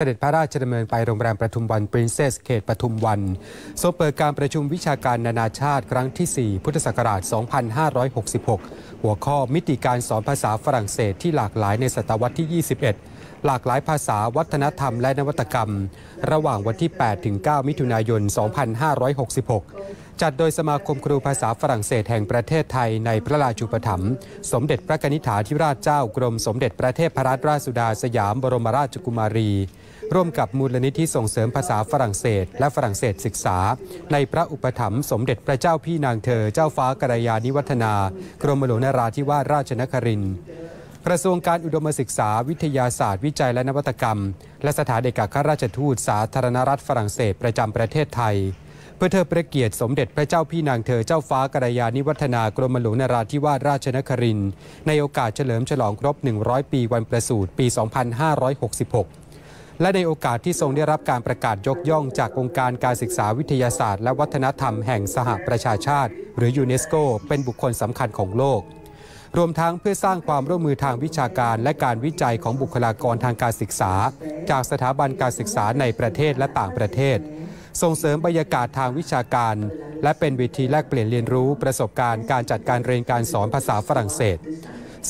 เสด็จพระราชดำเนินไปโรงแรมประทุมวันปรินเซสเขตปทุมวันทรงเปิดการประชุมวิชาการนานาชาติ ครั้งที่ 4 พุทธศักราช 2566 หัวข้อมิติการสอนภาษาฝรั่งเศสที่หลากหลายในศตวรรษที่ 21 หลากหลายภาษาวัฒนธรรมและนวัตกรรม ระหว่างวันที่8 ถึง 9 มิถุนายน 2566จัดโดยสมาคมครูภาษาฝรั่งเศสแห่งประเทศไทยในพระราชูปถัมภ์สมเด็จพระนิษฐาธิราชเจ้ากรม สมเด็จพระเทพรัตนราชสุดาสยามบรมราชกุมารี ร่วมกับมูลนิธิส่งเสริมภาษาฝรั่งเศสและฝรั่งเศสศึกษา ในพระอุปถัมภ์สมเด็จพระเจ้าพี่นางเธอ เจ้าฟ้ากรยานิวัฒนากรมหลวงนราธิวาสราชนครินทร์กระทรวงการอุดมศึกษา วิทยาศาสตร์วิจัยและนวัตกรรม และสถานเอกอัครราชทูตสาธารณรัฐฝรั่งเศสประจำประเทศไทยเพื่อเทิดพระเกียรติสมเด็จพระเจ้าพี่นางเธอเจ้าฟ้ากรยานิวัฒนากรมหลวงนราธิวาสราชนคริน ในโอกาสเฉลิมฉลองครบ 100 ปีวันประสูติปี 2566 และในโอกาสที่ทรงได้รับการประกาศยกย่องจากองค์การการศึกษาวิทยาศาสตร์ และวัฒนธรรมแห่งสหประชาชาติ หรือยูเนสโกเป็นบุคคลสำคัญของโลก รวมทั้งเพื่อสร้างความร่วมมือทางวิชาการและการวิจัยของบุคลากรทางการศึกษา จากสถาบันการศึกษาในประเทศและต่างประเทศส่งเสริมบรรยากาศทางวิชาการ และเป็นเวทีแลกเปลี่ยนเรียนรู้ประสบการณ์การจัดการเรียนการสอนภาษาฝรั่งเศส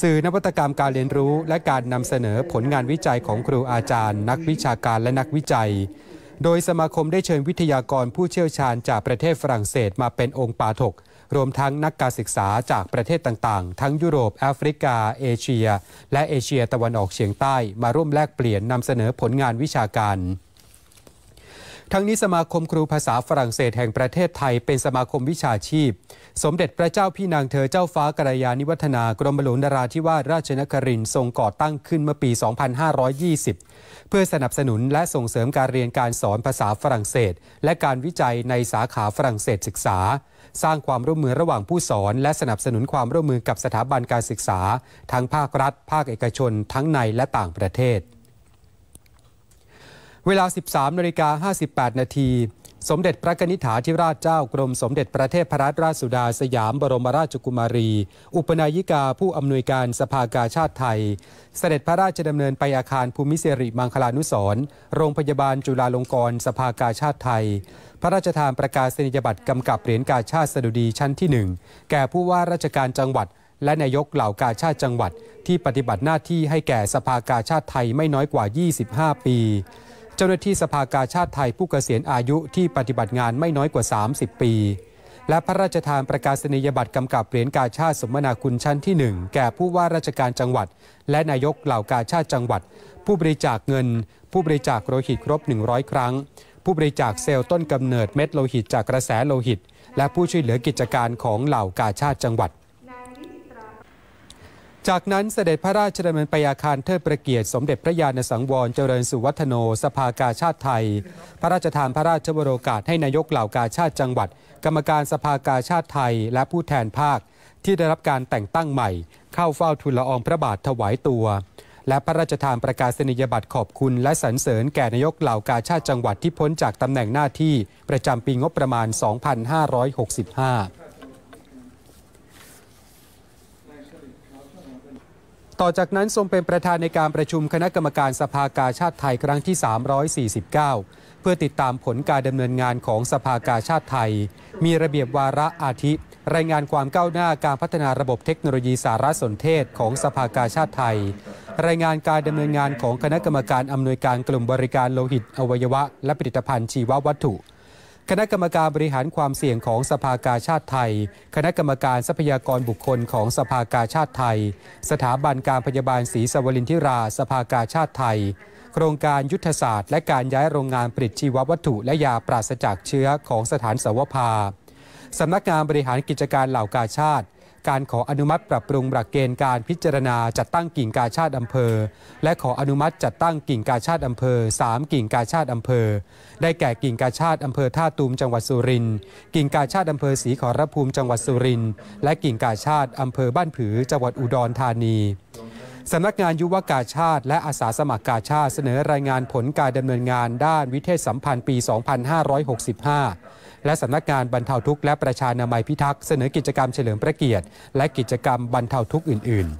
สื่อนวัตกรรมการเรียนรู้และการนำเสนอผลงานวิจัยของครูอาจารย์ นักวิชาการและนักวิจัย โดยสมาคมได้เชิญวิทยากรผู้เชี่ยวชาญจากประเทศฝรั่งเศสมาเป็นองค์ปาถก รวมทั้งนักการศึกษาจากประเทศต่างๆ ทั้งยุโรปแอฟริกา เอเชีย และเอเชียตะวันออกเฉียงใต้มาร่วมแลกเปลี่ยนนำเสนอผลงานวิชาการทั้งนี้สมาคมครูภาษาฝรั่งเศสแห่งประเทศไทยเป็นสมาคมวิชาชีพ สมเด็จพระเจ้าพี่นางเธอเจ้าฟ้ากรยานิวัฒนากรมหลวงนราธิวาสราชนครินทรงก่อตั้งขึ้นเมื่อปี 2520 เพื่อสนับสนุนและส่งเสริมการเรียนการสอนภาษาฝรั่งเศส และการวิจัยในสาขาฝรั่งเศสศึกษา สร้างความร่วมมือระหว่างผู้สอน และสนับสนุนความร่วมมือกับสถาบันการศึกษา ทั้งภาครัฐ ภาคเอกชนทั้งในและต่างประเทศเวลา 13นาฬิกา58นาทีสมเด็จพระนิธิถาธิราชเจ้ากรมสมเด็จประเทศพระราชสุดาสยามบรมราชกุมารี อุปนายิกาผู้อำนวยการสภากาชาติไทย เสด็จพระราชดำเนินไปอาคารภูมิเสริมังคลานุสรโรงพยาบาลจุฬาลงกรณ์สภากาชาติไทย พระราชทานประกาศนียบัตรกำกับเหรียญกาชาติสดุดีชั้นที่หนึ่งแก่ผู้ว่าราชการจังหวัด และนายกเหล่ากาชาติจังหวัด ที่ปฏิบัติหน้าที่ให้แก่สภากาชาติไทยไม่น้อยกว่า 25 ปีเจ้าหน้าที่สภากาชาติไทยผู้เกษียณอายุที่ปฏิบัติงานไม่น้อยกว่า 30 ปี และพระราชทานประกาศนียบัตรกำกับเหรียญกาชาติสมนาคุณชั้นที่ 1 แก่ผู้ว่าราชการจังหวัดและนายกเหล่ากาชาติจังหวัด ผู้บริจาคเงิน ผู้บริจาคโลหิตครบ 100 ครั้ง ผู้บริจาคเซลล์ต้นกำเนิดเม็ดโลหิตจากกระแสโลหิต และผู้ช่วยเหลือกิจการของเหล่ากาชาติจังหวัดจากนั้นเสด็จพระราชดำเนินไปอาคาร เทิดประเกียรติ สมเด็จพระญาณสังวรเจริญสุวัฒโนสภากาชาติไทย พระราชทานพระราชบรโอกาสให้นายกเหล่ากาชาติจังหวัด กรรมการสภากาชาติไทยและผู้แทนภาค ที่ได้รับการแต่งตั้งใหม่ เข้าเฝ้าทูลละอองพระบาทถวายตัว และพระราชทานประกาศนียบัตรขอบคุณและสรรเสริญแก่นายกเหล่ากาชาติจังหวัดที่พ้นจากตำแหน่งหน้าที่ประจำปีงบประมาณ 2565ต่อจากนั้นทรงเป็นประธานในการประชุมคณะกรรมการสภากาชาติไทย ครั้งที่ 349 เพื่อติดตามผลการดำเนินงานของสภากาชาติไทย มีระเบียบวาระอาทิรายงานความก้าวหน้าการพัฒนาระบบเทคโนโลยีสารสนเทศของสภากาชาติไทย รายงานการดำเนินงานของคณะกรรมการอำนวยการกลุ่มบริการโลหิตอวัยวะและผลิตภัณฑ์ชีววัตถุคณะกรรมการบริหารความเสี่ยงของสภากาชาติไทย คณะกรรมการทรัพยากรบุคคลของสภากาชาติไทย สถาบันการพยาบาลศรีสวรินทิรา สภากาชาติไทย โครงการยุทธศาสตร์ และการย้ายโรงงานผลิตชีววัตถุและยาปราศจากเชื้อของสถานสวภาสำนักงานบริหารกิจการเหล่ากาชาติการขออนุมัติปรับปรุงหลักเกณฑ์การพิจารณาจัดตั้งกิ่งกาชาติอำเภอ และขออนุมัติจัดตั้งกิ่งกาชาติอำเภอ 3 กิ่งกาชาติอำเภอ ได้แก่กิ่งกาชาติอำเภอท่าตูมจังหวัดสุรินทร์กิ่งกาชาติอำเภอศรีขอรภูมิจังหวัดสุรินทร์และกิ่งกาชาติอำเภอบ้านผือจังหวัดอุดรธานีสำนักงานยุวกาชาติ และอาสาสมัครกาชาติเสนอรายงานผลการดำเนินงานด้านวิเทศสัมพันธ์ปี 2565 และสำนักงานบรรเทาทุกข์และประชานามัยพิทักษ์ เสนอกิจกรรมเฉลิมพระเกียรติ และกิจกรรมบรรเทาทุกข์อื่นๆ